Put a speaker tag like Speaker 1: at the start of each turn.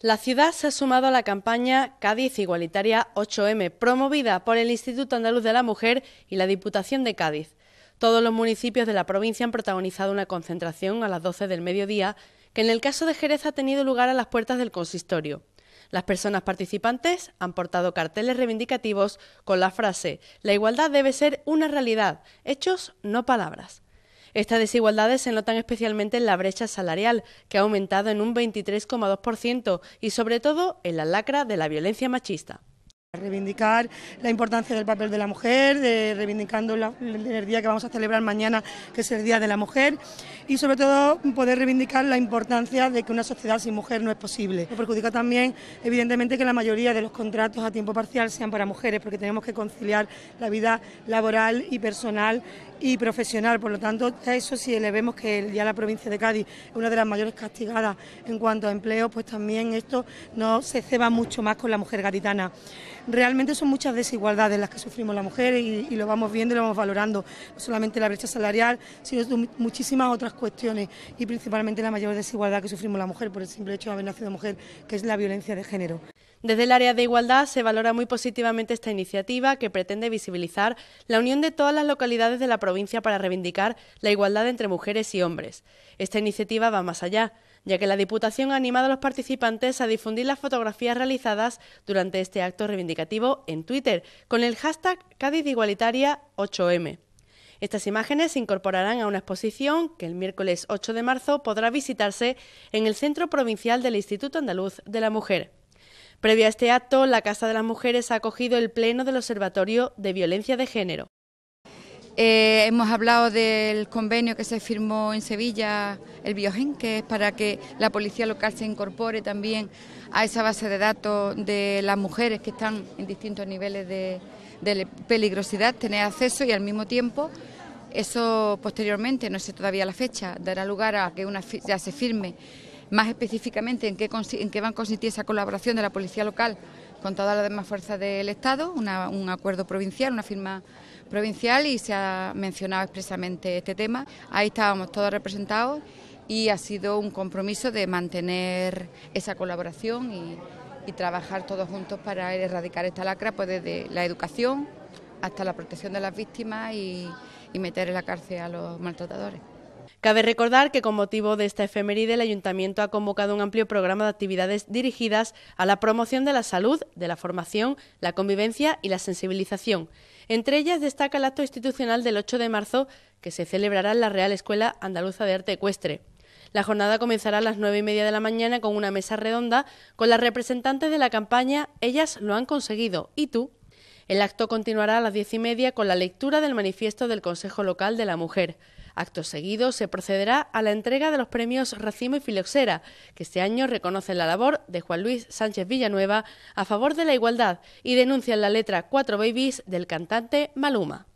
Speaker 1: La ciudad se ha sumado a la campaña Cádiz Igualitaria 8M, promovida por el Instituto Andaluz de la Mujer y la Diputación de Cádiz. Todos los municipios de la provincia han protagonizado una concentración a las 12 del mediodía, que en el caso de Jerez ha tenido lugar a las puertas del consistorio. Las personas participantes han portado carteles reivindicativos con la frase La igualdad debe ser una realidad, hechos, no palabras. Estas desigualdades se notan especialmente en la brecha salarial, que ha aumentado en un 23,2% y sobre todo en la lacra de la violencia machista.
Speaker 2: Reivindicar la importancia del papel de la mujer, de, reivindicando el día que vamos a celebrar mañana, que es el Día de la Mujer, y sobre todo poder reivindicar la importancia de que una sociedad sin mujer no es posible. perjudica también, evidentemente, que la mayoría de los contratos a tiempo parcial sean para mujeres, porque tenemos que conciliar la vida laboral y personal y profesional. Por lo tanto, a eso si le vemos que ya la provincia de Cádiz es una de las mayores castigadas en cuanto a empleo, pues también esto no se ceba mucho más con la mujer gaditana realmente son muchas desigualdades las que sufrimos las mujeres y, lo vamos viendo y lo vamos valorando, no solamente la brecha salarial, sino muchísimas otras cuestiones y principalmente la mayor desigualdad que sufrimos la mujer por el simple hecho de haber nacido
Speaker 1: mujer, que es la violencia de género. Desde el área de igualdad se valora muy positivamente esta iniciativa que pretende visibilizar la unión de todas las localidades de la provincia para reivindicar la igualdad entre mujeres y hombres. Esta iniciativa va más allá ya que la Diputación ha animado a los participantes a difundir las fotografías realizadas durante este acto reivindicativo en Twitter con el hashtag Cádiz Igualitaria 8M. Estas imágenes se incorporarán a una exposición que el miércoles 8 de marzo podrá visitarse en el Centro Provincial del Instituto Andaluz de la Mujer. Previo a este acto, la Casa de las Mujeres ha acogido el Pleno del Observatorio de Violencia de Género.
Speaker 3: Eh, hemos hablado del convenio que se firmó en Sevilla, el Biogen, que es para que la policía local se incorpore también a esa base de datos de las mujeres que están en distintos niveles de, peligrosidad, tener acceso y al mismo tiempo eso posteriormente, no sé todavía la fecha, dará lugar a que una ya se firme más específicamente en qué, en qué va a consistir esa colaboración de la policía local con todas las demás fuerzas del Estado, un acuerdo provincial, una firma provincial y se ha mencionado expresamente este tema. Ahí estábamos todos representados y ha sido un compromiso de mantener esa colaboración y, trabajar todos juntos para erradicar esta lacra, pues desde la educación hasta la protección de las víctimas y meter en la cárcel a los maltratadores.
Speaker 1: Cabe recordar que con motivo de esta efeméride el Ayuntamiento ha convocado un amplio programa de actividades dirigidas a la promoción de la salud, de la formación, la convivencia y la sensibilización. Entre ellas destaca el acto institucional del 8 de marzo que se celebrará en la Real Escuela Andaluza de Arte Ecuestre. La jornada comenzará a las nueve y media de la mañana con una mesa redonda con las representantes de la campaña Ellas lo han conseguido. ¿Y tú? El acto continuará a las diez y media con la lectura del manifiesto del Consejo Local de la Mujer. Acto seguido se procederá a la entrega de los premios Racimo y Filoxera, que este año reconocen la labor de Juan Luis Sánchez Villanueva a favor de la igualdad y denuncian la letra Cuatro Babies del cantante Maluma.